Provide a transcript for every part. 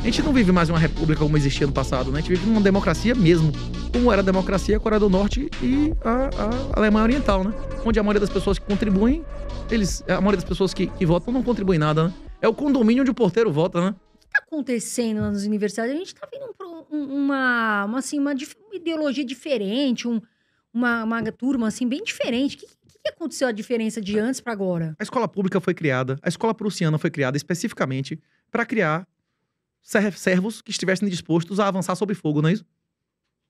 A gente não vive mais uma república como existia no passado, né? A gente vive uma democracia mesmo, como era a democracia a Coreia do Norte e a, a Alemanha Oriental, né? Onde a maioria das pessoas que contribuem, eles, a maioria das pessoas que, que votam não contribuem nada, né? É o condomínio onde o porteiro vota, né? tá acontecendo nas universidades? A gente está vendo um, uma, uma, assim, uma ideologia diferente, um, uma, uma turma assim, bem diferente. O que, que, aconteceu a diferença de antes para agora? A escola pública foi criada, a escola prussiana foi criada especificamente para criar servos que estivessem dispostos a avançar sob fogo, não é isso?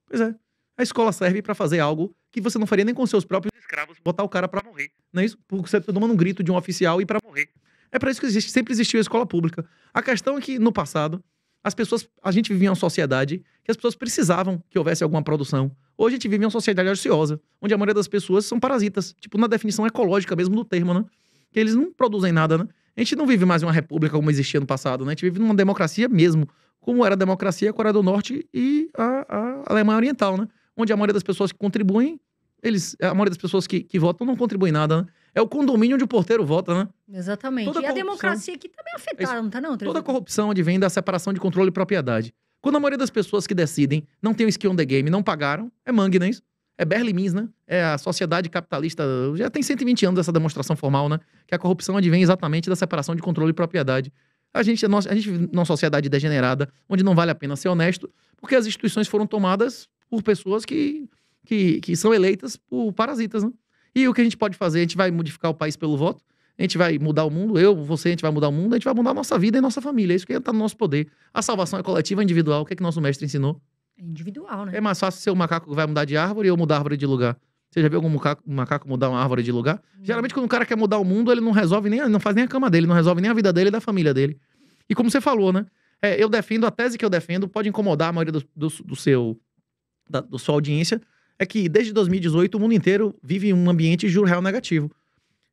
Pois é. A escola serve para fazer algo que você não faria nem com seus próprios escravos, botar o cara para morrer, não é isso? Porque você tá tomando um grito de um oficial e para morrer. É para isso que existe, sempre existiu a escola pública. A questão é que no passado as pessoas, a gente vivia uma sociedade que as pessoas precisavam que houvesse alguma produção. Hoje a gente vive uma sociedade ociosa, onde a maioria das pessoas são parasitas, tipo na definição ecológica mesmo do termo, né? Que eles não produzem nada, né? A gente não vive mais uma república como existia no passado, né? A gente vive numa democracia mesmo, como era a democracia a Coreia do Norte e a, a Alemanha Oriental, né? Onde a maioria das pessoas que contribuem, eles, a maioria das pessoas que, que votam não contribui nada, né? É o condomínio onde o porteiro vota, né? Exatamente. Toda e a, a democracia aqui também é afetada, não tá não? Toda a corrupção advém da separação de controle e propriedade. Quando a maioria das pessoas que decidem não tem o skin on the game, não pagaram, é mangue, não é isso? É Berlimins, né? É a sociedade capitalista. Já tem 120 anos essa demonstração formal, né? Que a corrupção advém exatamente da separação de controle e propriedade. A gente, a, nossa, a gente vive numa sociedade degenerada, onde não vale a pena ser honesto, porque as instituições foram tomadas por pessoas que, que, que são eleitas por parasitas, né? E o que a gente pode fazer? A gente vai modificar o país pelo voto, a gente vai mudar o mundo, eu, você, a gente vai mudar o mundo, a gente vai mudar a nossa vida e nossa família. É isso que está é no nosso poder. A salvação é coletiva, individual. O que é que nosso mestre ensinou? É individual, né? É mais fácil ser o macaco que vai mudar de árvore ou mudar a árvore de lugar. Você já viu algum macaco, macaco mudar uma árvore de lugar? Não. Geralmente, quando o cara quer mudar o mundo, ele não resolve nem, não faz nem a cama dele, não resolve nem a vida dele e da família dele. E como você falou, né? É, eu defendo, a tese que eu defendo pode incomodar a maioria do, do, do seu, da do sua audiência, é que desde 2018 o mundo inteiro vive em um ambiente de juro real negativo.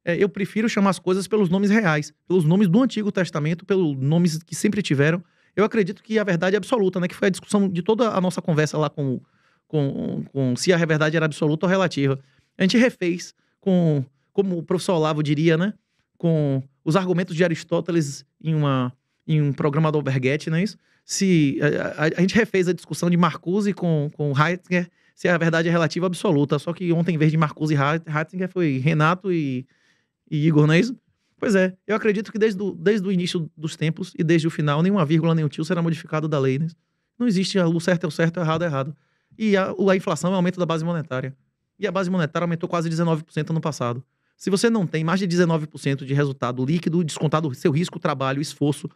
É, eu prefiro chamar as coisas pelos nomes reais, pelos nomes do Antigo Testamento, pelos nomes que sempre tiveram, eu acredito que a verdade é absoluta, né? Que foi a discussão de toda a nossa conversa lá com, com, com se a verdade era absoluta ou relativa. A gente refez com, como o professor Olavo diria, né? Com os argumentos de Aristóteles em, uma, em um programa do Oberguete, não é isso? Se, a, a, a, gente refez a discussão de Marcuse com, com Heitzinger, se a verdade é relativa ou absoluta. Só que ontem, em vez de Marcuse e Heitzinger, foi Renato e, e Igor, não é isso? Pois é, eu acredito que desde, do, desde o início dos tempos e desde o final, nenhuma vírgula, nenhum tio será modificado da lei. Né? Não existe o certo é o certo, o errado é errado. E a, a inflação é o aumento da base monetária. E a base monetária aumentou quase 19% ano passado. Se você não tem mais de 19% de resultado líquido, descontado seu risco, trabalho, esforço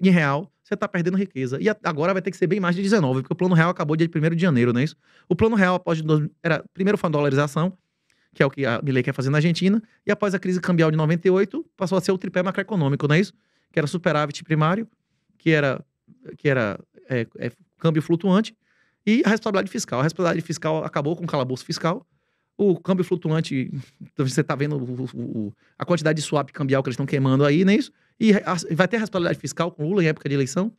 em real, você está perdendo riqueza. E agora vai ter que ser bem mais de 19, porque o plano real acabou dia 1 de janeiro, não é isso? O plano real após... Dois, era, primeiro foi a dolarização, que é o que a Milei quer fazer na Argentina, e após a crise cambial de 98, passou a ser o tripé macroeconômico, não é isso? Que era superávit primário, que era, que era é, é, câmbio flutuante, e a responsabilidade fiscal. A responsabilidade fiscal acabou com o calabouço fiscal, o câmbio flutuante, então você está vendo o, o, a quantidade de swap cambial que eles estão queimando aí, não é isso? E a, vai ter responsabilidade fiscal com Lula em época de eleição?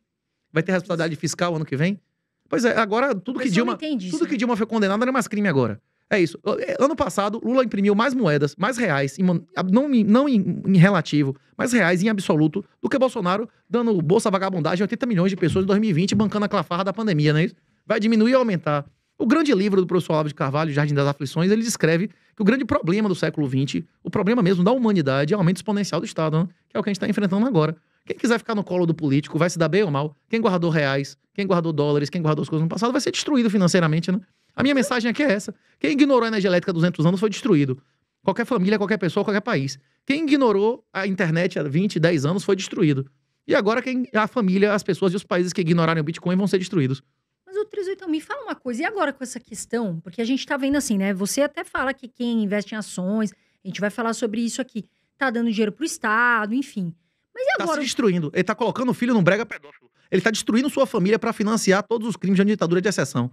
Vai ter responsabilidade fiscal ano que vem? Pois é, agora tudo que Dilma, tudo isso, que né? Dilma foi condenado não é mais crime agora. É isso. É, ano passado, Lula imprimiu mais moedas, mais reais, em, não, não em, em, relativo, mas reais em absoluto, do que Bolsonaro dando bolsa vagabundagem a 80 milhões de pessoas em 2020, bancando a clafarra da pandemia, não é isso? Vai diminuir e aumentar. O grande livro do professor Olavo de Carvalho, Jardim das Aflições, ele descreve que o grande problema do século XX, o problema mesmo da humanidade, é o aumento exponencial do Estado, né? que é o que a gente está enfrentando agora. Quem quiser ficar no colo do político vai se dar bem ou mal. Quem guardou reais, quem guardou dólares, quem guardou as coisas no passado vai ser destruído financeiramente, né? A minha mensagem aqui é essa. Quem ignorou a energia elétrica há 200 anos foi destruído. Qualquer família, qualquer pessoa, qualquer país. Quem ignorou a internet há 20, 10 anos foi destruído. E agora quem, a família, as pessoas e os países que ignoraram o Bitcoin vão ser destruídos. Mas, ô então me fala uma coisa. E agora com essa questão? Porque a gente está vendo assim, né? Você até fala que quem investe em ações, a gente vai falar sobre isso aqui. Tá dando dinheiro pro Estado, enfim. Mas e agora? Tá se destruindo. Ele tá colocando o filho num brega pedófilo. Ele tá destruindo sua família para financiar todos os crimes de ditadura de exceção.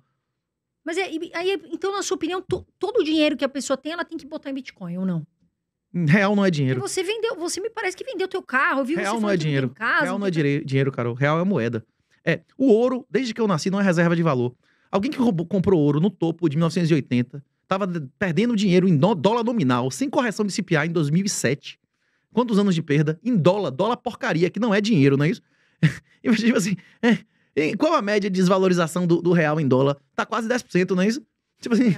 Mas é, aí, é, então, na sua opinião, to, todo o dinheiro que a pessoa tem, ela tem que botar em Bitcoin ou não? Real não é dinheiro. Porque você vendeu, você me parece que vendeu teu carro, viu? Real não é dinheiro. Casa, Real não é dinheiro, dinheiro, Carol. Real é moeda. É, o ouro, desde que eu nasci, não é reserva de valor. Alguém que roubou, comprou ouro no topo de 1980, estava perdendo dinheiro em dólar nominal, sem correção de CPI em 2007. Quantos anos de perda? Em dólar, dólar porcaria, que não é dinheiro, não é isso? tipo assim, é, qual a média de desvalorização do, do real em dólar? Tá quase 10%, não é isso? Tipo assim,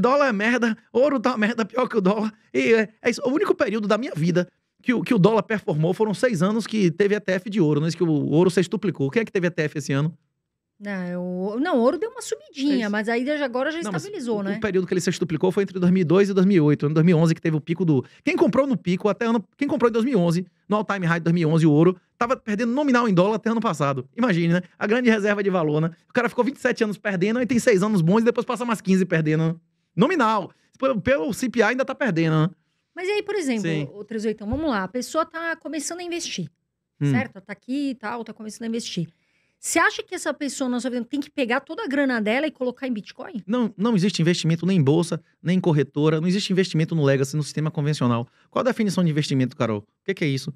dólar é merda, ouro tá merda, pior que o dólar. E é, é isso. O único período da minha vida que o, que o dólar performou foram seis anos que teve ETF de ouro, não é isso? Que o ouro se estuplicou. Quem é que teve ETF esse ano? Não, é, não, ouro deu uma subidinha, é mas aí agora já não, estabilizou, né? O período que ele se estuplicou foi entre 2002 e 2008. Ano 2011 que teve o pico do... Quem comprou no pico até ano... Quem comprou em 2011, no all-time high de 2011, o ouro, tava perdendo nominal em dólar até ano passado. Imagine, né? A grande reserva de valor, né? O cara ficou 27 anos perdendo, aí tem 6 anos bons e depois passa mais 15 perdendo. Né? Nominal. Pelo CPI ainda tá perdendo, né? Mas aí, por exemplo, Sim. o vamos lá. A pessoa tá começando a investir, hum. certo? Tá aqui e tal, tá começando a investir. Você acha que essa pessoa na sua vida tem que pegar toda a grana dela e colocar em Bitcoin? Não, não existe investimento nem em bolsa, nem em corretora, não existe investimento no legacy, no sistema convencional. Qual a definição de investimento, Carol? O que, que é isso?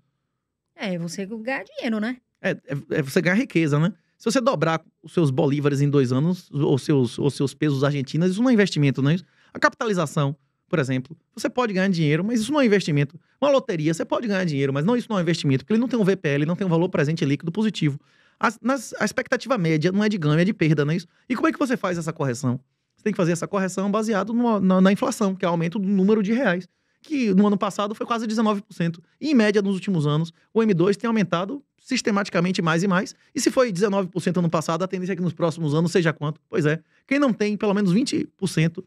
É você ganhar dinheiro, né? É, é, é você ganhar riqueza, né? Se você dobrar os seus bolívares em dois anos, ou seus, ou seus pesos argentinos, isso não é investimento, não é isso? A capitalização, por exemplo, você pode ganhar dinheiro, mas isso não é investimento. Uma loteria, você pode ganhar dinheiro, mas não isso não é investimento, porque ele não tem um VPL, não tem um valor presente líquido positivo. A, nas, a expectativa média não é de ganho, é de perda, não é isso? E como é que você faz essa correção? Você tem que fazer essa correção baseado no, na, na inflação, que é o aumento do número de reais que no ano passado foi quase 19%. E, em média, nos últimos anos, o M2 tem aumentado sistematicamente mais e mais. E se foi 19% ano passado, a tendência é que nos próximos anos seja quanto? Pois é, quem não tem pelo menos 20%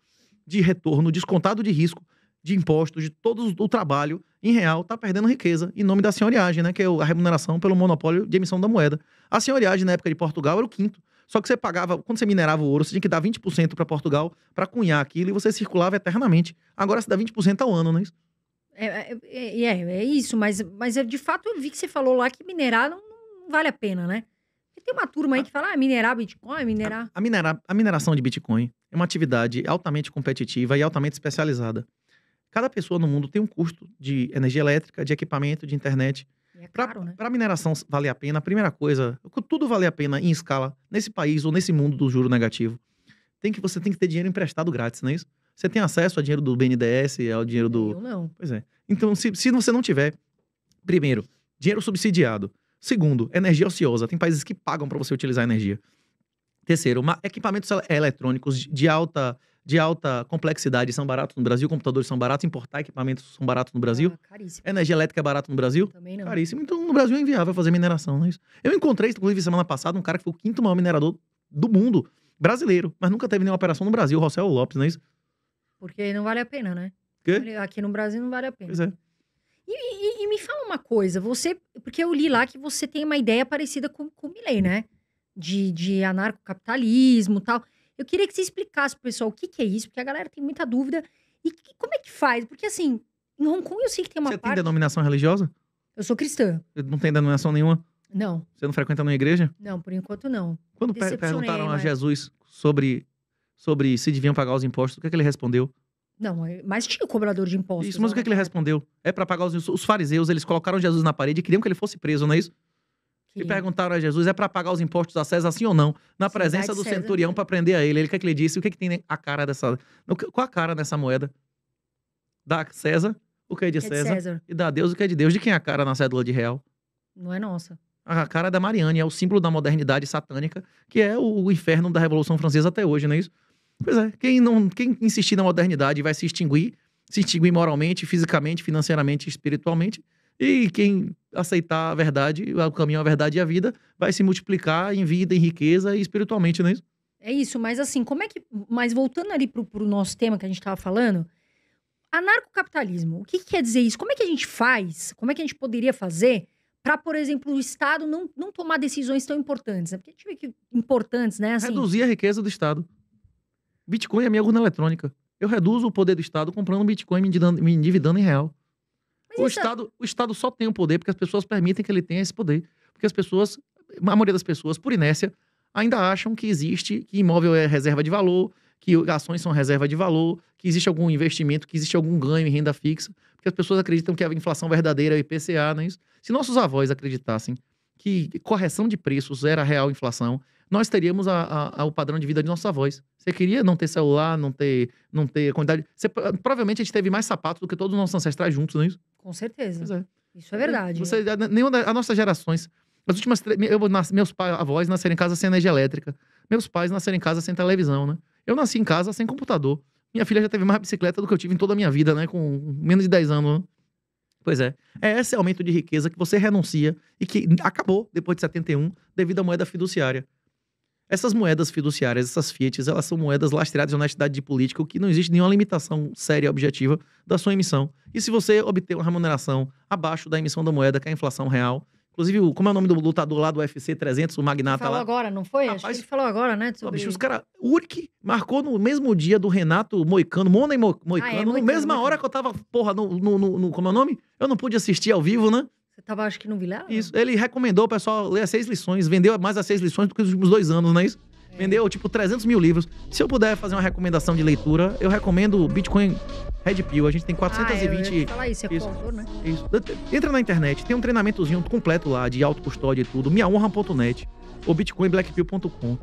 de retorno descontado de risco de impostos, de todo o trabalho, em real, está perdendo riqueza em nome da senhoriagem, né? Que é a remuneração pelo monopólio de emissão da moeda. A senhoriagem na época de Portugal era o quinto. Só que você pagava, quando você minerava o ouro, você tinha que dar 20% para Portugal para cunhar aquilo e você circulava eternamente. Agora você dá 20% ao ano, não é isso? É, é, é, é, é isso, mas, mas é, de fato eu vi que você falou lá que minerar não, não vale a pena, né? Tem uma turma aí ah. que fala, ah, minerar Bitcoin, minerar. A, a, a mineração de Bitcoin é uma atividade altamente competitiva e altamente especializada. Cada pessoa no mundo tem um custo de energia elétrica, de equipamento, de internet. é né? Para mineração valer a pena, a primeira coisa, tudo valer a pena em escala, nesse país ou nesse mundo do juro negativo, tem que você tem que ter dinheiro emprestado grátis, não é isso? Você tem acesso ao dinheiro do BNDES, ao dinheiro do. Eu não. Pois é. Então, se, se você não tiver, primeiro, dinheiro subsidiado. Segundo, energia ociosa. Tem países que pagam para você utilizar energia. Terceiro, equipamentos eletrônicos de alta de alta complexidade são baratos no Brasil, computadores são baratos, importar equipamentos são baratos no Brasil. Ah, caríssimo. Energia elétrica é barato no Brasil? Também não. Caríssimo. Então, no Brasil é inviável fazer mineração, não é isso? Eu encontrei, inclusive, semana passada, um cara que foi o quinto maior minerador do mundo, brasileiro, mas nunca teve nenhuma operação no Brasil, Rosel Lopes, não é isso? Porque não vale a pena, né? Quê? Aqui no Brasil não vale a pena. Pois é. E, e, e, me fala uma coisa, você. Porque eu li lá que você tem uma ideia parecida com, com o Milley, né? De, de anarcocapitalismo e tal. Eu queria que você explicasse pro pessoal o que, que é isso, porque a galera tem muita dúvida. E que, como é que faz? Porque assim, em Hong Kong eu sei que tem uma Você parte... tem denominação religiosa? Eu sou cristã. Você não tem denominação nenhuma? Não. Você não frequenta nenhuma igreja? Não, por enquanto não. Quando perguntaram mas... a Jesus sobre, sobre se deviam pagar os impostos, o que, é que ele respondeu? Não, é, mas tinha cobrador de impostos. Isso, mas o que, é que ele né? respondeu? É para pagar os, os fariseus, eles colocaram Jesus na parede e queriam que ele fosse preso, não é isso? E perguntaram a Jesus: é para pagar os impostos a César, assim ou não? Na presença do César, centurião para prender a ele. Ele que, é que ele disse? O que, é que tem a cara dessa. Qual a cara dessa moeda? Da César, o que é de, que César, é de César? E da Deus, o que é de Deus? De quem é a cara na cédula de real? Não é nossa. A cara é da Mariane é o símbolo da modernidade satânica, que é o inferno da Revolução Francesa até hoje, não é isso? Pois é, quem, não, quem insistir na modernidade vai se extinguir, se extinguir moralmente, fisicamente, financeiramente, espiritualmente. E quem aceitar a verdade, o caminho, à verdade e à vida, vai se multiplicar em vida, em riqueza e espiritualmente, não é isso? É isso, mas assim, como é que. Mas voltando ali pro, pro nosso tema que a gente tava falando, anarcocapitalismo, o que, que quer dizer isso? Como é que a gente faz? Como é que a gente poderia fazer para, por exemplo, o Estado não, não tomar decisões tão importantes? Né? Porque a gente vê que importantes, né? Assim... Reduzir a riqueza do Estado. Bitcoin é minha urna eletrônica. Eu reduzo o poder do Estado comprando Bitcoin e me endividando em real o, é Estado, o Estado só tem o um poder porque as pessoas permitem que ele tenha esse poder. Porque as pessoas, a maioria das pessoas, por inércia, ainda acham que existe, que imóvel é reserva de valor, que ações são reserva de valor, que existe algum investimento, que existe algum ganho em renda fixa, porque as pessoas acreditam que a inflação verdadeira é o IPCA, não é isso? Se nossos avós acreditassem que correção de preços era a real inflação, nós teríamos a, a, a, o padrão de vida de nossos avós. Você queria não ter celular, não ter, não ter quantidade. Você, provavelmente a gente teve mais sapatos do que todos os nossos ancestrais juntos, não é isso? Com certeza. É. Isso é verdade. Você, nenhuma das nossas gerações. As últimas três. Eu, nas, meus pais, avós nasceram em casa sem energia elétrica. Meus pais nasceram em casa sem televisão, né? Eu nasci em casa sem computador. Minha filha já teve mais bicicleta do que eu tive em toda a minha vida, né? Com menos de 10 anos, né? Pois é. É esse aumento de riqueza que você renuncia e que acabou depois de 71 devido à moeda fiduciária. Essas moedas fiduciárias, essas Fiats, elas são moedas lastreadas de honestidade de política, o que não existe nenhuma limitação séria e objetiva da sua emissão. E se você obter uma remuneração abaixo da emissão da moeda, que é a inflação real, Inclusive, como é o nome do lutador lá do UFC 300, o magnata falou lá? Falou agora, não foi? Rapaz, Acho que ele falou agora, né? Sobre... Bicho, os caras... Urk marcou no mesmo dia do Renato Moicano, Mona Mo... Moicano, ah, é, na mesma hora que eu tava, porra, no, no, no, Como é o nome? Eu não pude assistir ao vivo, né? Você acho que, no Vilela? Isso. Ele recomendou o pessoal ler as seis lições, vendeu mais as seis lições do que nos últimos dois anos, não é isso? É. Vendeu, tipo, 300 mil livros. Se eu puder fazer uma recomendação de leitura, eu recomendo Bitcoin Red Pill. A gente tem 420... Ah, eu isso, é isso. Contor, né? Isso. Entra na internet, tem um treinamentozinho completo lá de autocustódia e tudo, minhaonra.net ou bitcoinblackpill.com.